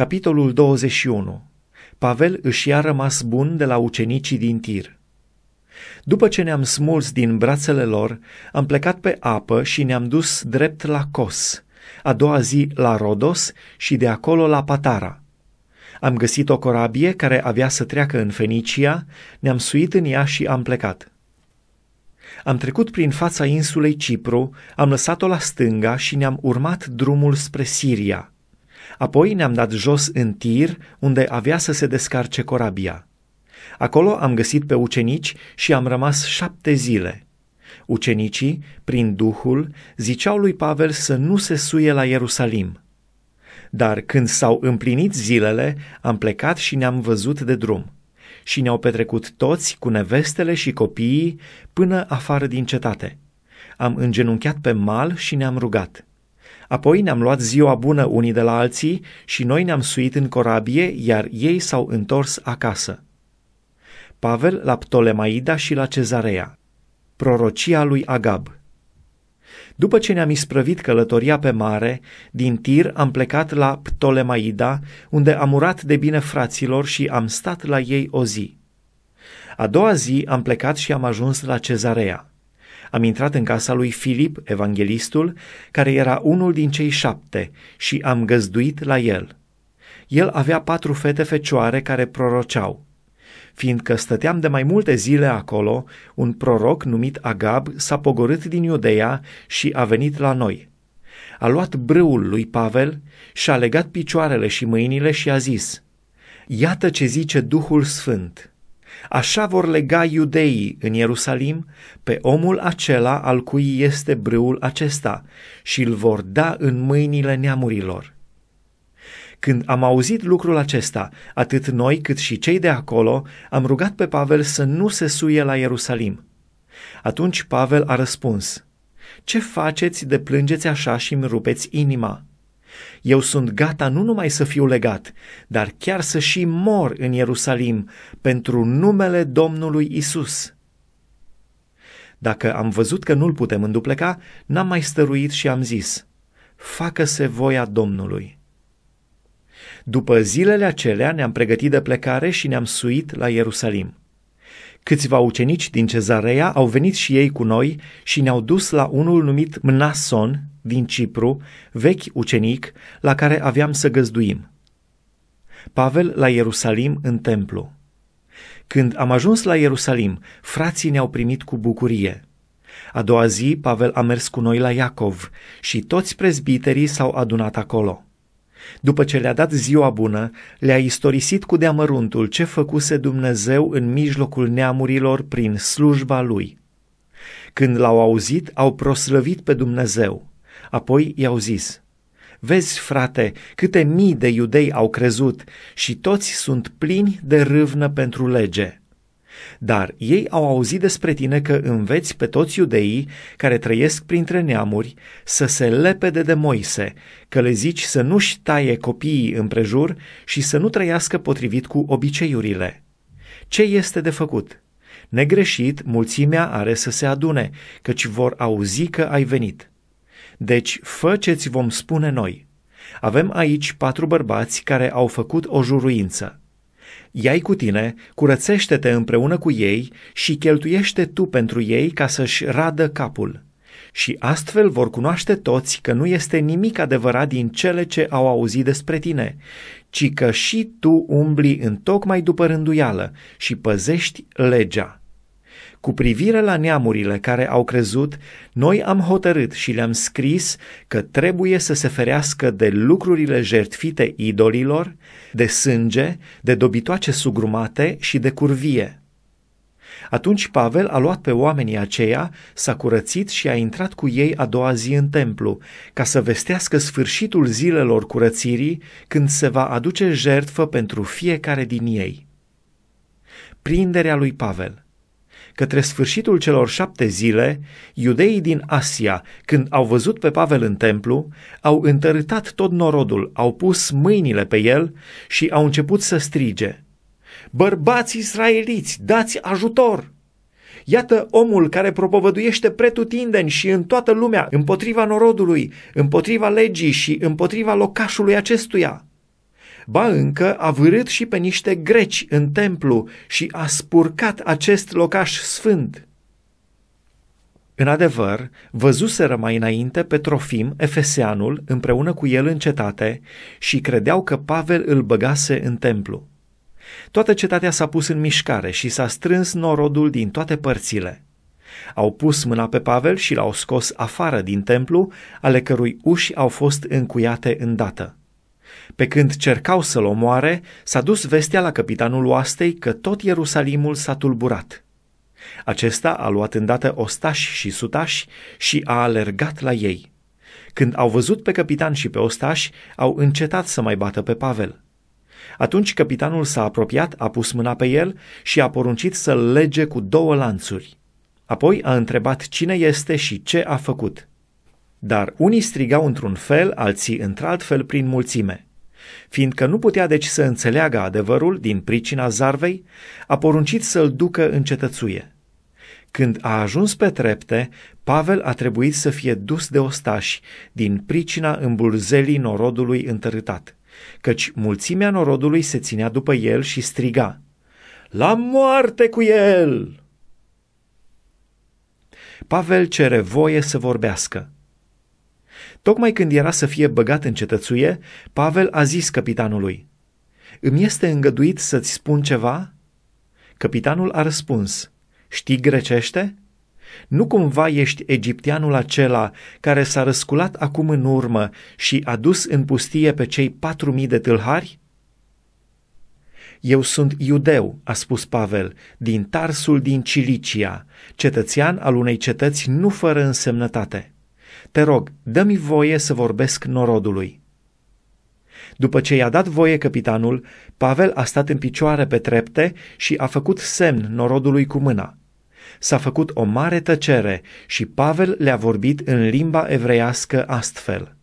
Capitolul 21. Pavel își ia rămas bun de la ucenicii din tir. După ce ne-am smuls din brațele lor, am plecat pe apă și ne-am dus drept la Cos, a doua zi la Rodos și de acolo la Patara. Am găsit o corabie care avea să treacă în Fenicia, ne-am suit în ea și am plecat. Am trecut prin fața insulei Cipru, am lăsat-o la stânga și ne-am urmat drumul spre Siria – Apoi ne-am dat jos în tir, unde avea să se descarce corabia. Acolo am găsit pe ucenici și am rămas șapte zile. Ucenicii, prin Duhul, ziceau lui Pavel să nu se suie la Ierusalim. Dar când s-au împlinit zilele, am plecat și ne-am văzut de drum. Și ne-au petrecut toți cu nevestele și copiii până afară din cetate. Am îngenunchiat pe mal și ne-am rugat – Apoi ne-am luat ziua bună unii de la alții și noi ne-am suit în corabie, iar ei s-au întors acasă. Pavel la Ptolemaida și la Cezarea. Prorocia lui Agab. După ce ne-am isprăvit călătoria pe mare, din tir am plecat la Ptolemaida, unde am urat de bine fraților și am stat la ei o zi. A doua zi am plecat și am ajuns la Cezarea. Am intrat în casa lui Filip, evanghelistul, care era unul din cei șapte, și am găzduit la el. El avea patru fete fecioare care proroceau. Fiindcă stăteam de mai multe zile acolo, un proroc numit Agab s-a pogorât din Iudeia și a venit la noi. A luat brâul lui Pavel și a legat picioarele și mâinile și a zis, Iată ce zice Duhul Sfânt – Așa vor lega iudeii în Ierusalim pe omul acela al cui este brâul acesta și îl vor da în mâinile neamurilor. Când am auzit lucrul acesta, atât noi cât și cei de acolo, am rugat pe Pavel să nu se suie la Ierusalim. Atunci Pavel a răspuns, Ce faceți de plângeți așa și îmi rupeți inima?" Eu sunt gata nu numai să fiu legat, dar chiar să și mor în Ierusalim pentru numele Domnului Isus. Dacă am văzut că nu-l putem îndupleca, n-am mai stăruit și am zis, facă-se voia Domnului. După zilele acelea ne-am pregătit de plecare și ne-am suit la Ierusalim. Câțiva ucenici din cezarea au venit și ei cu noi și ne-au dus la unul numit Mnason din Cipru, vechi ucenic, la care aveam să găzduim. Pavel la Ierusalim în templu. Când am ajuns la Ierusalim, frații ne-au primit cu bucurie. A doua zi, Pavel a mers cu noi la Iacov și toți prezbiterii s-au adunat acolo. După ce le-a dat ziua bună, le-a istorisit cu deamăruntul ce făcuse Dumnezeu în mijlocul neamurilor prin slujba lui. Când l-au auzit, au proslăvit pe Dumnezeu. Apoi i-au zis, Vezi, frate, câte mii de iudei au crezut și toți sunt plini de râvnă pentru lege.” Dar ei au auzit despre tine că înveți pe toți iudeii care trăiesc printre neamuri să se lepede de Moise, că le zici să nu-și taie copiii împrejur și să nu trăiască potrivit cu obiceiurile. Ce este de făcut? Negreșit, mulțimea are să se adune, căci vor auzi că ai venit. Deci, fă ce-ți vom spune noi. Avem aici patru bărbați care au făcut o juruință. Ia-i cu tine, curățește-te împreună cu ei și cheltuiește tu pentru ei ca să-și radă capul. Și astfel vor cunoaște toți că nu este nimic adevărat din cele ce au auzit despre tine, ci că și tu umbli în tocmai după rânduială și păzești legea. Cu privire la neamurile care au crezut, noi am hotărât și le-am scris că trebuie să se ferească de lucrurile jertfite idolilor, de sânge, de dobitoace sugrumate și de curvie. Atunci Pavel a luat pe oamenii aceia, s-a curățit și a intrat cu ei a doua zi în templu, ca să vestească sfârșitul zilelor curățirii, când se va aduce jertfă pentru fiecare din ei. Prinderea lui Pavel – Către sfârșitul celor șapte zile, iudeii din Asia, când au văzut pe Pavel în templu, au întărâtat tot norodul, au pus mâinile pe el și au început să strige. Bărbați israeliți, dați ajutor! Iată omul care propovăduiește pretutindeni și în toată lumea împotriva norodului, împotriva legii și împotriva locașului acestuia ba încă a vârât și pe niște greci în templu și a spurcat acest locaș sfânt. În adevăr, văzuseră mai înainte pe Trofim, Efeseanul, împreună cu el în cetate și credeau că Pavel îl băgase în templu. Toată cetatea s-a pus în mișcare și s-a strâns norodul din toate părțile. Au pus mâna pe Pavel și l-au scos afară din templu, ale cărui uși au fost încuiate îndată. Pe când cercau să-l omoare, s-a dus vestea la capitanul oastei că tot Ierusalimul s-a tulburat. Acesta a luat îndată ostași și sutași și a alergat la ei. Când au văzut pe capitan și pe ostași, au încetat să mai bată pe Pavel. Atunci capitanul s-a apropiat, a pus mâna pe el și a poruncit să-l lege cu două lanțuri. Apoi a întrebat cine este și ce a făcut. Dar unii strigau într-un fel, alții într-alt fel prin mulțime. Fiindcă nu putea deci să înțeleagă adevărul din pricina zarvei, a poruncit să-l ducă în cetățuie. Când a ajuns pe trepte, Pavel a trebuit să fie dus de ostași din pricina îmbulzelii norodului întărâtat, căci mulțimea norodului se ținea după el și striga, La moarte cu el! Pavel cere voie să vorbească. Tocmai când era să fie băgat în cetățuie, Pavel a zis capitanului, Îmi este îngăduit să-ți spun ceva?" Capitanul a răspuns, Știi grecește?" Nu cumva ești egipteanul acela care s-a răsculat acum în urmă și a dus în pustie pe cei patru mii de tâlhari? Eu sunt iudeu, a spus Pavel, din Tarsul din Cilicia, cetățean al unei cetăți nu fără însemnătate. Te rog, dă-mi voie să vorbesc norodului. După ce i-a dat voie capitanul, Pavel a stat în picioare pe trepte și a făcut semn norodului cu mâna. S-a făcut o mare tăcere și Pavel le-a vorbit în limba evreiască astfel –